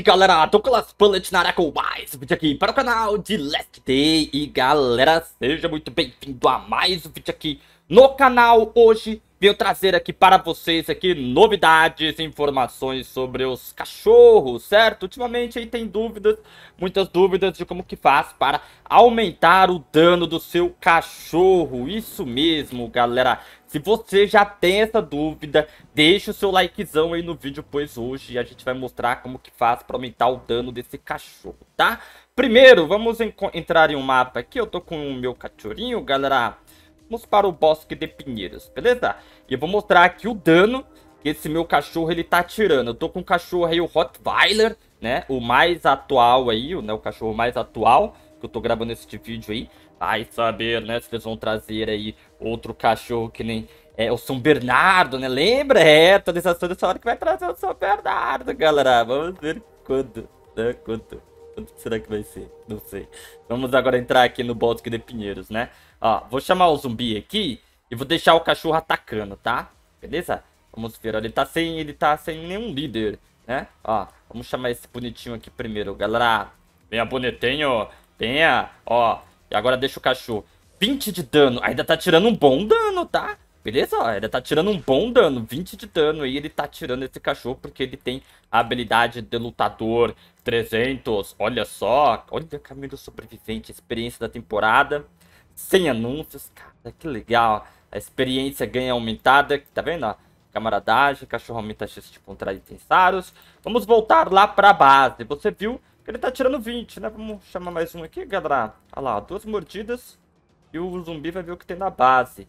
E galera, Douglas Pullet na área com mais um vídeo aqui para o canal de Last Day E galera, seja muito bem-vindo a mais um vídeo aqui no canal Hoje Venho trazer aqui para vocês aqui novidades, informações sobre os cachorros, certo? Ultimamente aí tem dúvidas, muitas dúvidas de como que faz para aumentar o dano do seu cachorro. Isso mesmo, galera. Se você já tem essa dúvida, deixa o seu likezão aí no vídeo, pois hoje a gente vai mostrar como que faz para aumentar o dano desse cachorro, tá? Primeiro, vamos entrar em um mapa aqui. Eu tô com o meu cachorrinho, galera próximos para o bosque de pinheiros, beleza? E eu vou mostrar aqui o dano que esse meu cachorro ele tá tirando. Eu tô com o cachorro aí, o Rottweiler, né? O mais atual aí, né? o cachorro mais atual que eu tô gravando esse vídeo aí. Vai saber, né? Se eles vão trazer aí outro cachorro que nem é, o São Bernardo, né? Lembra? É, atualização essa hora que vai trazer o São Bernardo, galera. Vamos ver quando, né? Quando, quando será que vai ser? Não sei. Vamos agora entrar aqui no Bosque de Pinheiros, né? Ó, vou chamar o zumbi aqui e vou deixar o cachorro atacando, tá? Beleza? Vamos ver, ó, ele tá sem, ele tá sem nenhum líder, né? Ó, vamos chamar esse bonitinho aqui primeiro, galera. Venha, bonitinho. Venha. Ó, e agora deixa o cachorro. 20 de dano. Ainda tá tirando um bom dano, tá? Beleza? Ó, ainda tá tirando um bom dano. 20 de dano. E ele tá tirando esse cachorro porque ele tem a habilidade de lutador 300. Olha só. Olha, caminho do sobrevivente. Experiência da temporada sem anúncios. Cara, que legal. A experiência ganha aumentada. Tá vendo? Ó? Camaradagem, cachorro aumenta a chance de encontrar itens raros. Vamos voltar lá pra base. Você viu que ele tá tirando 20, né? Vamos chamar mais um aqui, galera. Olha lá, duas mordidas. E o zumbi vai ver o que tem na base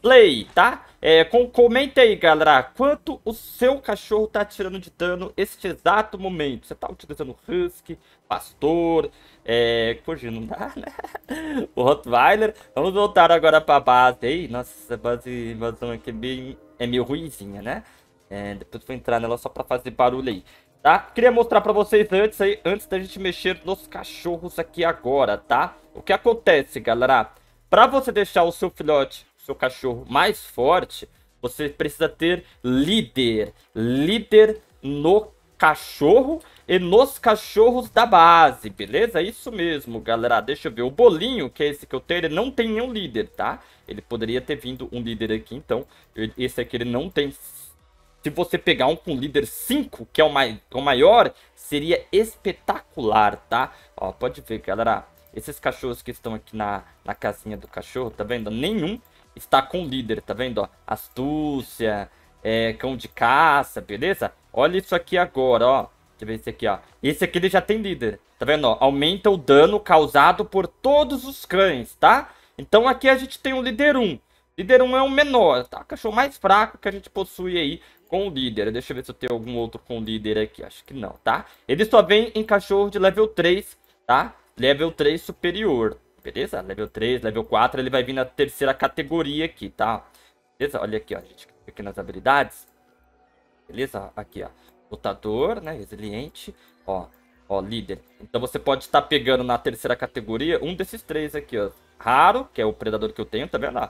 play, tá? É, com, comenta aí, galera, quanto o seu cachorro tá tirando de dano este exato momento. Você tá utilizando Husky, Pastor, é... Hoje não dá, né? O Rottweiler. Vamos voltar agora pra base aí. Nossa, essa base invasão aqui é, bem, é meio ruizinha, né? É, depois vou entrar nela só pra fazer barulho aí, tá? Queria mostrar pra vocês antes aí, antes da gente mexer nos cachorros aqui agora, tá? O que acontece, galera? Pra você deixar o seu filhote seu cachorro mais forte, você precisa ter líder. Líder no cachorro e nos cachorros da base, beleza? Isso mesmo, galera. Deixa eu ver. O bolinho, que é esse que eu tenho, ele não tem nenhum líder, tá? Ele poderia ter vindo um líder aqui, então. Esse aqui ele não tem. Se você pegar um com líder 5, que é o, o maior, seria espetacular, tá? Ó, pode ver, galera. Esses cachorros que estão aqui na, na casinha do cachorro, tá vendo? Nenhum está com o líder, tá vendo? Ó? Astúcia, é, cão de caça, beleza? Olha isso aqui agora, ó. Deixa eu ver esse aqui, ó. Esse aqui ele já tem líder, tá vendo? Ó? Aumenta o dano causado por todos os cães, tá? Então aqui a gente tem o líder 1. Líder 1 é o menor, tá? O cachorro mais fraco que a gente possui aí com o líder. Deixa eu ver se eu tenho algum outro com líder aqui. Acho que não, tá? Ele só vem em cachorro de level 3, tá? Level 3 superior, Beleza? Level 3, level 4, ele vai vir na terceira categoria aqui, tá? Beleza? Olha aqui, ó, gente. Aqui nas habilidades. Beleza? Aqui, ó. Lutador, né? Resiliente. Ó, ó, líder. Então você pode estar pegando na terceira categoria um desses três aqui, ó. Raro, que é o predador que eu tenho, tá vendo?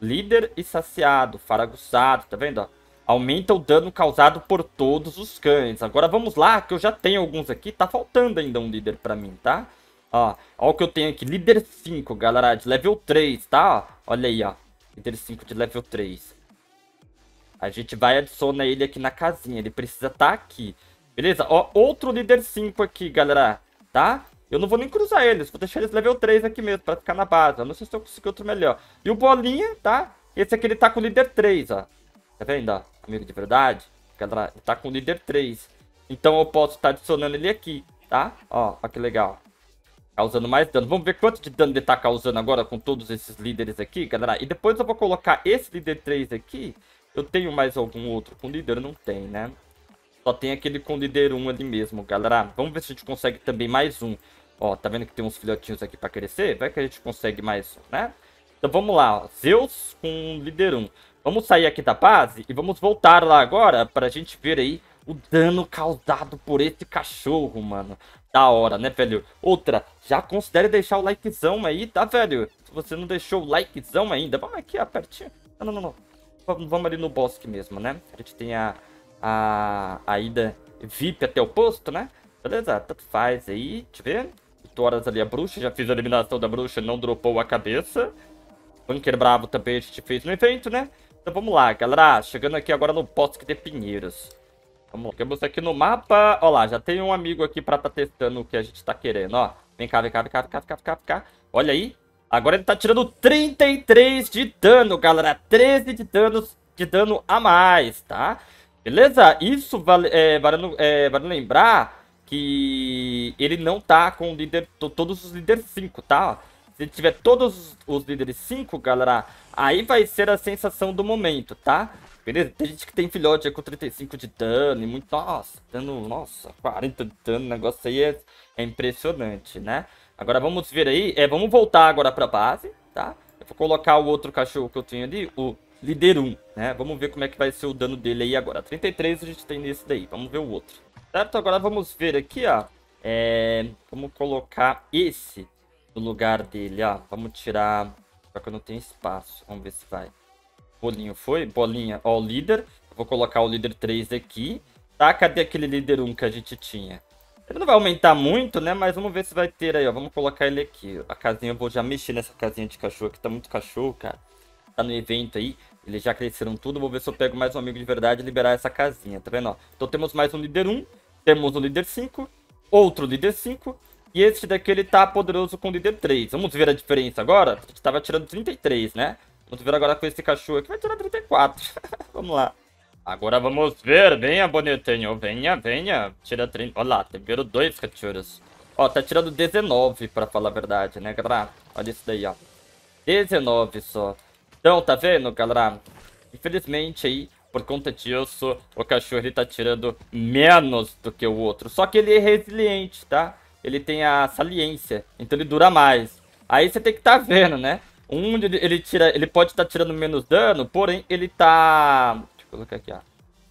Líder e saciado, faraguçado, tá vendo? Ó? Aumenta o dano causado por todos os cães. Agora vamos lá, que eu já tenho alguns aqui. Tá faltando ainda um líder pra mim, tá? Ó, ó o que eu tenho aqui, líder 5, galera, de level 3, tá? Olha aí, ó, líder 5 de level 3. A gente vai adicionar ele aqui na casinha, ele precisa estar tá aqui. Beleza? Ó, outro líder 5 aqui, galera, tá? Eu não vou nem cruzar eles, vou deixar eles level 3 aqui mesmo, pra ficar na base. Eu não sei se eu consigo outro melhor. E o Bolinha, tá? Esse aqui ele tá com líder 3, ó. Tá vendo, ó? Amigo de verdade. Galera, ele tá com líder 3. Então eu posso estar tá adicionando ele aqui, tá? Ó, ó que legal causando mais dano. Vamos ver quanto de dano ele tá causando agora com todos esses líderes aqui, galera. E depois eu vou colocar esse líder 3 aqui. Eu tenho mais algum outro com líder? Não tem, né? Só tem aquele com líder 1 ali mesmo, galera. Vamos ver se a gente consegue também mais um. Ó, tá vendo que tem uns filhotinhos aqui pra crescer? Vai que a gente consegue mais um, né? Então vamos lá, ó. Zeus com líder 1. Vamos sair aqui da base e vamos voltar lá agora pra gente ver aí o dano causado por esse cachorro, mano da hora, né, velho? Outra, já considere deixar o likezão aí, tá, velho? Se você não deixou o likezão ainda, vamos aqui, apertinho. Não, não, não, não. Vamos, ali no bosque mesmo, né? A gente tem a, a, a ida VIP até o posto, né? Beleza, tanto faz aí, deixa eu ver. 8 horas ali a bruxa, já fiz a eliminação da bruxa, não dropou a cabeça. Bunker Bravo também a gente fez no evento, né? Então vamos lá, galera. Chegando aqui agora no Bosque de Pinheiros. Vamos, você aqui no mapa. Ó lá, já tem um amigo aqui pra tá testando o que a gente tá querendo, ó. Vem cá, vem cá, vem cá, vem cá, vem cá, vem cá. Olha aí. Agora ele tá tirando 33 de dano, galera. 13 de dano, de dano a mais, tá? Beleza? Isso vale, é, vale, é, vale lembrar que ele não tá com líder, todos os líderes 5, tá? Se tiver todos os líderes 5, galera, aí vai ser a sensação do momento, tá? Beleza? Tem gente que tem filhote com 35 de dano e muito. Nossa, dano. Nossa, 40 de dano. O negócio aí é, é impressionante, né? Agora vamos ver aí. É, vamos voltar agora pra base, tá? Eu vou colocar o outro cachorro que eu tenho ali, o Líder 1, né? Vamos ver como é que vai ser o dano dele aí agora. 33 a gente tem nesse daí. Vamos ver o outro. Certo? Agora vamos ver aqui, ó. É... Vamos colocar esse no lugar dele, ó. Vamos tirar... Só que eu não tenho espaço. Vamos ver se vai. Bolinho foi, bolinha, ó, líder. Vou colocar o líder 3 aqui. Tá, cadê aquele líder 1 que a gente tinha? Ele não vai aumentar muito, né? Mas vamos ver se vai ter aí, ó. Vamos colocar ele aqui. A casinha, eu vou já mexer nessa casinha de cachorro aqui. Tá muito cachorro, cara. Tá no evento aí. Eles já cresceram tudo. Vou ver se eu pego mais um amigo de verdade e liberar essa casinha. Tá vendo, ó? Então temos mais um líder 1. Temos um líder 5. Outro líder 5. E este daqui, ele tá poderoso com o líder 3. Vamos ver a diferença agora? A gente tava tirando 33, né? Vamos ver agora com esse cachorro aqui. Vai tirar 34. vamos lá. Agora vamos ver. Venha, bonitinho. Venha, venha. Tira 30. Olha lá, primeiro dois cachorros. Ó, tá tirando 19, pra falar a verdade, né, galera? Olha isso daí, ó. 19 só. Então, tá vendo, galera? Infelizmente aí, por conta disso, o cachorro ele tá tirando menos do que o outro. Só que ele é resiliente, tá? Ele tem a saliência, então ele dura mais. Aí você tem que estar tá vendo, né? Um ele tira. Ele pode estar tá tirando menos dano, porém ele tá. Deixa eu colocar aqui, ó.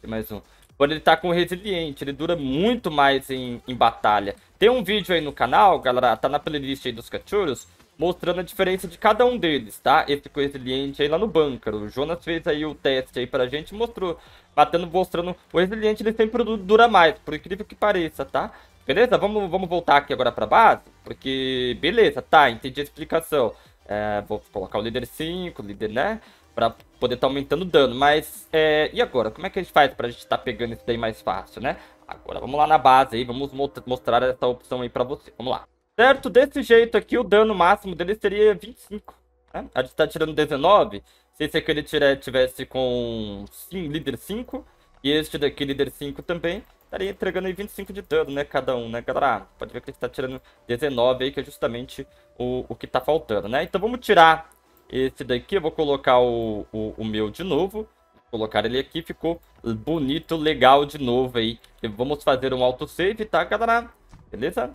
Tem mais um. quando ele tá com resiliente, ele dura muito mais em, em batalha. Tem um vídeo aí no canal, galera, tá na playlist aí dos cachorros, mostrando a diferença de cada um deles, tá? Esse com resiliente aí lá no bâncaro. O Jonas fez aí o teste aí pra gente mostrou. Batendo, mostrando. O resiliente ele sempre dura mais, por incrível que pareça, tá? Beleza? Vamos, vamos voltar aqui agora pra base, porque... Beleza, tá, entendi a explicação. É, vou colocar o líder 5, líder, né? Pra poder estar tá aumentando o dano. Mas, é, e agora? Como é que a gente faz pra gente estar tá pegando isso daí mais fácil, né? Agora, vamos lá na base aí. Vamos mostrar essa opção aí pra você. Vamos lá. Certo, desse jeito aqui, o dano máximo dele seria 25. Né? A gente tá tirando 19. Se esse aqui ele tivesse com sim, líder 5. E este daqui, líder 5 também estaria entregando aí 25 de dano, né, cada um, né, galera? Ah, pode ver que ele está tirando 19 aí, que é justamente o, o que está faltando, né? Então vamos tirar esse daqui, eu vou colocar o, o, o meu de novo, colocar ele aqui, ficou bonito, legal de novo aí. Vamos fazer um autosave, tá, galera? Beleza?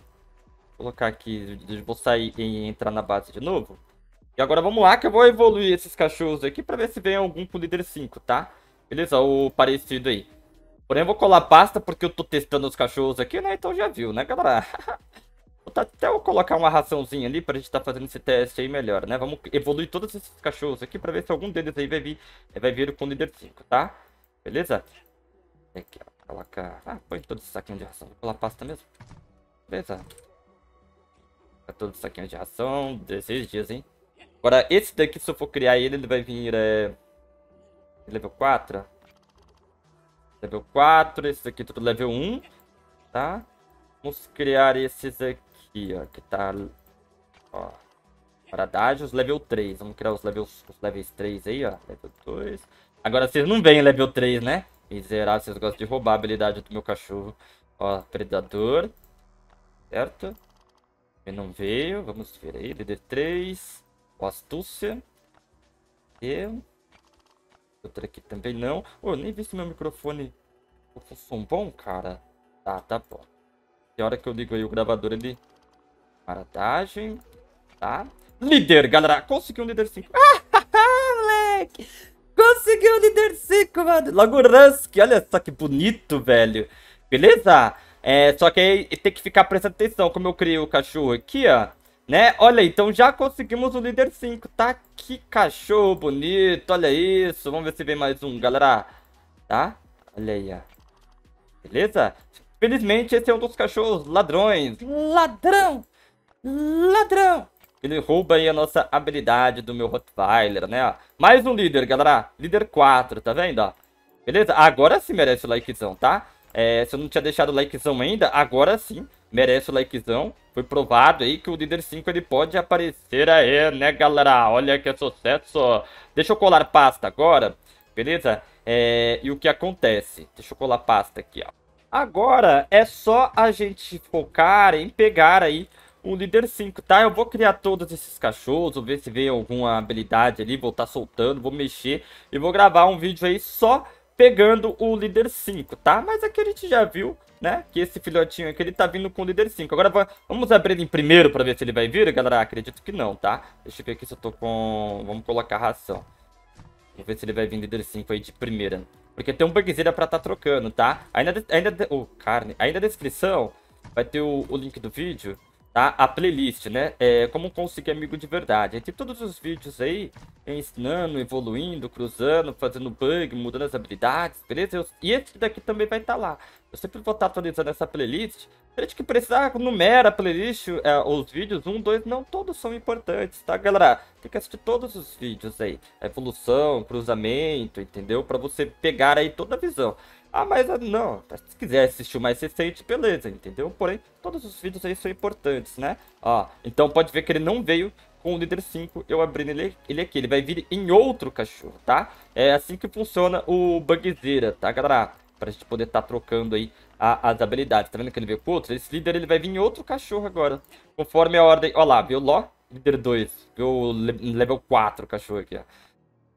Vou colocar aqui, vou sair e entrar na base de novo. E agora vamos lá que eu vou evoluir esses cachorros aqui para ver se vem algum pro líder 5, tá? Beleza, o parecido aí. Porém, eu vou colar pasta porque eu tô testando os cachorros aqui, né? Então já viu, né, galera? vou tá, até vou colocar uma raçãozinha ali pra gente tá fazendo esse teste aí melhor, né? Vamos evoluir todos esses cachorros aqui pra ver se algum deles aí vai vir, eh, vai vir com o líder 5, tá? Beleza? Aqui, ó. Coloca... Ah, põe todos os saquinhos de ração. Vou colar pasta mesmo. Beleza. Tá todos os saquinhos de ração. 16 dias, hein? Agora, esse daqui, se eu for criar ele, ele vai vir, é... Level 4, Level 4, esses aqui é tudo level 1, tá? Vamos criar esses aqui, ó, que tá... Ó, para level 3. Vamos criar os, levels, os levels 3 aí, ó. Level 2. Agora vocês não veem level 3, né? E zerar, vocês gostam de roubar a habilidade do meu cachorro. Ó, predador. Certo? Ele não veio. Vamos ver aí. DD3. Ó, astúcia. E... Outra aqui também não. Oh, eu nem vi se meu microfone o som bom, cara. Tá, tá bom. Tem hora que eu ligo aí o gravador, ele... Maratagem. Tá. Líder, galera. Consegui um líder 5. Ah, ah, ah, moleque. Consegui um líder 5, mano. Logo Rusk. Olha só que bonito, velho. Beleza? É, só que aí tem que ficar prestando atenção como eu criei o cachorro aqui, ó. Né? Olha, então já conseguimos o líder 5, tá? Que cachorro bonito, olha isso. Vamos ver se vem mais um, galera. Tá? Olha aí, ó. Beleza? Felizmente, esse é um dos cachorros ladrões. Ladrão! Ladrão! Ele rouba aí a nossa habilidade do meu Rottweiler, né? Mais um líder, galera. Líder 4, tá vendo? Ó? Beleza? Agora sim merece o likezão, tá? É, se eu não tinha deixado o likezão ainda, agora sim merece o likezão. Foi provado aí que o líder 5 ele pode aparecer aí, né, galera? Olha que é sucesso! Deixa eu colar pasta agora, beleza? É, e o que acontece? Deixa eu colar pasta aqui, ó. Agora é só a gente focar em pegar aí o líder 5, tá? Eu vou criar todos esses cachorros, vou ver se vem alguma habilidade ali, vou estar tá soltando, vou mexer e vou gravar um vídeo aí só pegando o líder 5, tá? Mas aqui a gente já viu né? Que esse filhotinho aqui, ele tá vindo com o líder 5. Agora vamos abrir ele em primeiro pra ver se ele vai vir, galera. Acredito que não, tá? Deixa eu ver aqui se eu tô com... Vamos colocar ração. Vamos ver se ele vai vir líder 5 aí de primeira. Porque tem um bugzeira pra tá trocando, tá? Ainda... ainda oh, carne. Ainda na descrição vai ter o, o link do vídeo tá? A playlist, né? É como conseguir amigo de verdade. Entre todos os vídeos aí, é, ensinando, evoluindo, cruzando, fazendo bug, mudando as habilidades, beleza? E esse daqui também vai estar tá lá. Eu sempre vou estar tá atualizando essa playlist gente que precisar, numera playlist, é, os vídeos 1, 2, não, todos são importantes, tá, galera? Tem que assistir todos os vídeos aí. evolução, cruzamento, entendeu? Pra você pegar aí toda a visão. Ah, mas ah, não, tá, se quiser assistir o mais recente, beleza, entendeu? Porém, todos os vídeos aí são importantes, né? Ó, então pode ver que ele não veio com o líder 5, eu abrindo ele, ele aqui. Ele vai vir em outro cachorro, tá? É assim que funciona o Bugzilla, tá, galera? Pra gente poder estar tá trocando aí a, as habilidades. Tá vendo que ele veio com outro? Esse líder ele vai vir em outro cachorro agora. Conforme a ordem. Ó lá, viu Ló? Líder 2. Viu level 4 cachorro aqui, ó.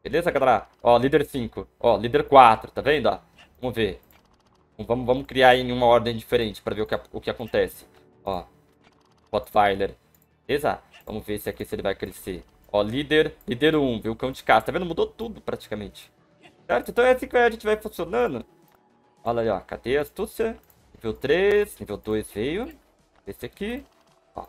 Beleza, galera? Ó, líder 5. Ó, líder 4, tá vendo? Ó, vamos ver. Vamos, vamos criar em uma ordem diferente pra ver o que, o que acontece. Ó, Rottweiler. Beleza? Vamos ver se aqui se ele vai crescer. Ó, líder, líder 1, viu? Cão de caça. Tá vendo? Mudou tudo praticamente. Certo? Então é assim que a gente vai funcionando. Olha ali ó. Cadê a astúcia? Nível 3, nível 2 veio. Esse aqui. Ó. Tá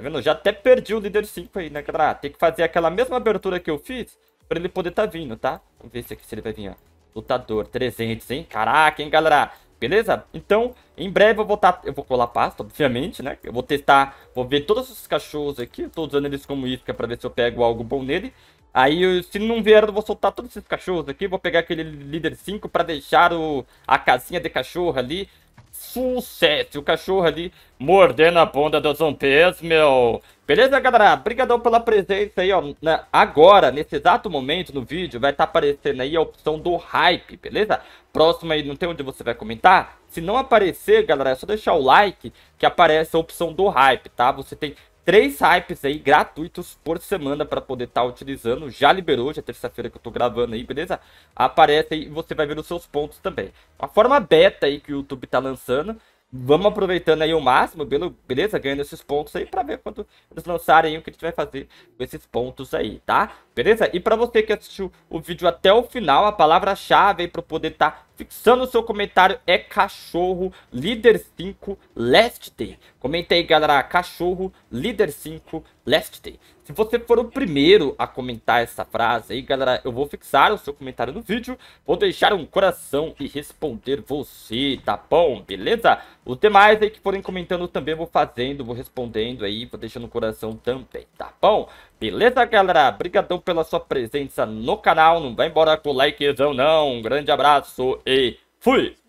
vendo? Já até perdi o líder 5 aí, né, galera? Ah, tem que fazer aquela mesma abertura que eu fiz pra ele poder tá vindo, tá? Vamos ver se aqui se ele vai vir, ó. Lutador, 300, hein? Caraca, hein, galera? Beleza? Então, em breve eu vou tá, eu vou colar pasta, obviamente, né? Eu vou testar, vou ver todos esses cachorros aqui, eu tô usando eles como isca pra ver se eu pego algo bom nele. Aí, se não vier, eu vou soltar todos esses cachorros aqui. Vou pegar aquele líder 5 para deixar o, a casinha de cachorro ali. Sucesso! O cachorro ali mordendo a bunda dos zumbis, meu. Beleza, galera? Obrigadão pela presença aí, ó. Na, agora, nesse exato momento no vídeo, vai estar tá aparecendo aí a opção do hype, beleza? Próximo aí, não tem onde você vai comentar? Se não aparecer, galera, é só deixar o like que aparece a opção do hype, tá? Você tem três hypes aí gratuitos por semana para poder estar tá utilizando. Já liberou, já é terça-feira que eu tô gravando aí, beleza? Aparece aí e você vai ver os seus pontos também. A forma beta aí que o YouTube tá lançando. Vamos aproveitando aí o máximo, beleza? Ganhando esses pontos aí para ver quando eles lançarem o que a gente vai fazer com esses pontos aí, tá? Beleza? E para você que assistiu o vídeo até o final, a palavra-chave para poder estar tá fixando o seu comentário é cachorro líder 5 last day. Comenta aí, galera, cachorro líder 5 last day. Se você for o primeiro a comentar essa frase aí, galera, eu vou fixar o seu comentário no vídeo, vou deixar um coração e responder você, tá bom? Beleza? Os demais aí que forem comentando também vou fazendo, vou respondendo aí, vou deixando um coração também, tá bom? Beleza, galera? Obrigadão pela sua presença no canal. Não vai embora com o likezão, não. Um grande abraço e fui!